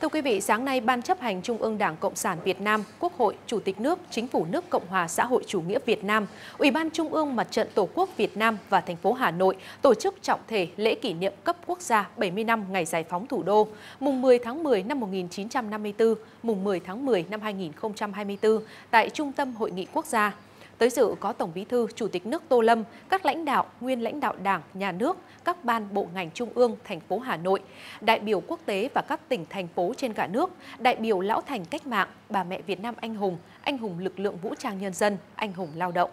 Thưa quý vị, sáng nay Ban chấp hành Trung ương Đảng Cộng sản Việt Nam, Quốc hội, Chủ tịch nước, Chính phủ nước Cộng hòa xã hội chủ nghĩa Việt Nam, Ủy ban Trung ương Mặt trận Tổ quốc Việt Nam và thành phố Hà Nội tổ chức trọng thể lễ kỷ niệm cấp quốc gia 70 năm ngày giải phóng thủ đô, mùng 10 tháng 10 năm 1954, mùng 10 tháng 10 năm 2024 tại Trung tâm Hội nghị Quốc gia Tới dự có Tổng Bí thư, Chủ tịch nước Tô Lâm, các lãnh đạo, nguyên lãnh đạo Đảng, Nhà nước, các ban bộ ngành trung ương, thành phố Hà Nội, đại biểu quốc tế và các tỉnh thành phố trên cả nước, đại biểu lão thành cách mạng, bà mẹ Việt Nam anh hùng, anh hùng lực lượng vũ trang nhân dân, anh hùng lao động.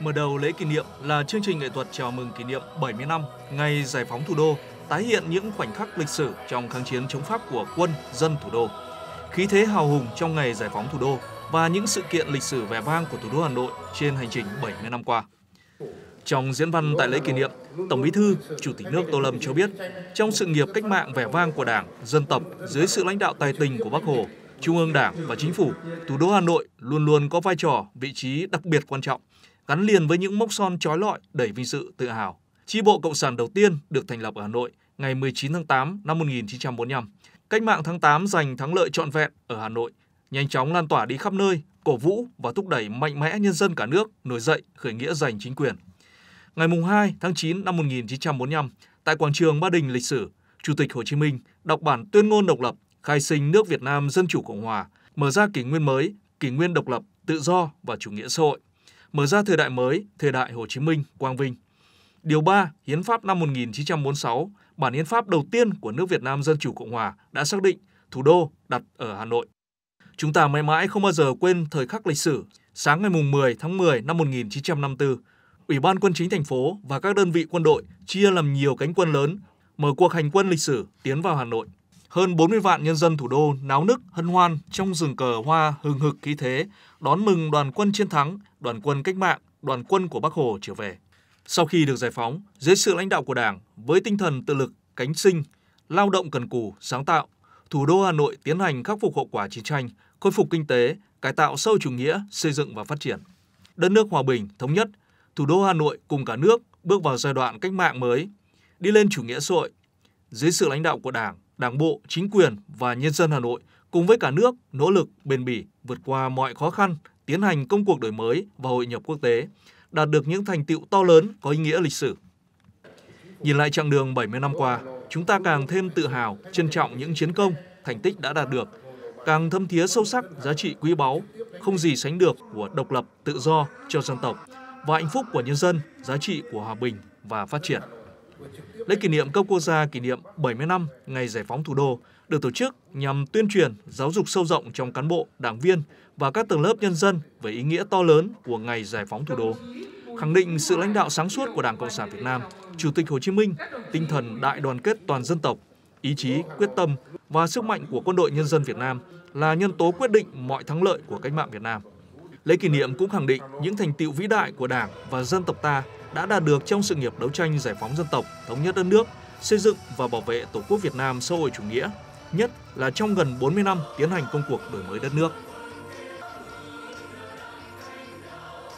Mở đầu lễ kỷ niệm là chương trình nghệ thuật chào mừng kỷ niệm 70 năm ngày giải phóng thủ đô, tái hiện những khoảnh khắc lịch sử trong kháng chiến chống Pháp của quân dân thủ đô. Khí thế hào hùng trong ngày giải phóng thủ đô và những sự kiện lịch sử vẻ vang của thủ đô Hà Nội trên hành trình 70 năm qua. Trong diễn văn tại lễ kỷ niệm, Tổng Bí thư, Chủ tịch nước Tô Lâm cho biết, trong sự nghiệp cách mạng vẻ vang của Đảng, dân tộc dưới sự lãnh đạo tài tình của Bác Hồ, Trung ương Đảng và Chính phủ, thủ đô Hà Nội luôn luôn có vai trò, vị trí đặc biệt quan trọng, gắn liền với những mốc son trói lọi đầy vinh dự tự hào. Chi bộ Cộng sản đầu tiên được thành lập ở Hà Nội ngày 19 tháng 8 năm 1945. Cách mạng tháng 8 giành thắng lợi trọn vẹn ở Hà Nội nhanh chóng lan tỏa đi khắp nơi, cổ vũ và thúc đẩy mạnh mẽ nhân dân cả nước nổi dậy khởi nghĩa giành chính quyền. Ngày 2 tháng 9 năm 1945, tại quảng trường Ba Đình lịch sử, Chủ tịch Hồ Chí Minh đọc bản tuyên ngôn độc lập khai sinh nước Việt Nam Dân Chủ Cộng Hòa, mở ra kỷ nguyên mới, kỷ nguyên độc lập, tự do và chủ nghĩa xã hội, mở ra thời đại mới, thời đại Hồ Chí Minh, Quang Vinh. Điều 3, Hiến pháp năm 1946, bản hiến pháp đầu tiên của nước Việt Nam Dân Chủ Cộng Hòa đã xác định thủ đô đặt ở Hà Nội. Chúng ta mãi mãi không bao giờ quên thời khắc lịch sử, sáng ngày 10 tháng 10 năm 1954, Ủy ban Quân chính thành phố và các đơn vị quân đội chia làm nhiều cánh quân lớn, mở cuộc hành quân lịch sử tiến vào Hà Nội. Hơn 40 vạn nhân dân thủ đô náo nức, hân hoan trong rừng cờ hoa hừng hực khí thế, đón mừng đoàn quân chiến thắng, đoàn quân cách mạng, đoàn quân của Bác Hồ trở về. Sau khi được giải phóng, dưới sự lãnh đạo của Đảng, với tinh thần tự lực, cánh sinh, lao động cần cù, sáng tạo, thủ đô Hà Nội tiến hành khắc phục hậu quả chiến tranh, khôi phục kinh tế, cải tạo sâu chủ nghĩa, xây dựng và phát triển. Đất nước hòa bình, thống nhất, thủ đô Hà Nội cùng cả nước bước vào giai đoạn cách mạng mới, đi lên chủ nghĩa xã hội. Dưới sự lãnh đạo của Đảng, Đảng bộ, chính quyền và nhân dân Hà Nội cùng với cả nước nỗ lực bền bỉ vượt qua mọi khó khăn, tiến hành công cuộc đổi mới và hội nhập quốc tế, đạt được những thành tựu to lớn có ý nghĩa lịch sử. Nhìn lại chặng đường 70 năm qua, chúng ta càng thêm tự hào, trân trọng những chiến công, thành tích đã đạt được càng thâm thía sâu sắc giá trị quý báu, không gì sánh được của độc lập, tự do cho dân tộc và hạnh phúc của nhân dân, giá trị của hòa bình và phát triển. Lễ kỷ niệm cấp quốc gia kỷ niệm 70 năm ngày giải phóng thủ đô được tổ chức nhằm tuyên truyền, giáo dục sâu rộng trong cán bộ, đảng viên và các tầng lớp nhân dân về ý nghĩa to lớn của ngày giải phóng thủ đô, khẳng định sự lãnh đạo sáng suốt của Đảng Cộng sản Việt Nam, Chủ tịch Hồ Chí Minh, tinh thần đại đoàn kết toàn dân tộc, ý chí, quyết tâm và sức mạnh của quân đội nhân dân Việt Nam là nhân tố quyết định mọi thắng lợi của cách mạng Việt Nam. Lễ kỷ niệm cũng khẳng định những thành tựu vĩ đại của Đảng và dân tộc ta đã đạt được trong sự nghiệp đấu tranh giải phóng dân tộc, thống nhất đất nước, xây dựng và bảo vệ Tổ quốc Việt Nam xã hội chủ nghĩa, nhất là trong gần 40 năm tiến hành công cuộc đổi mới đất nước.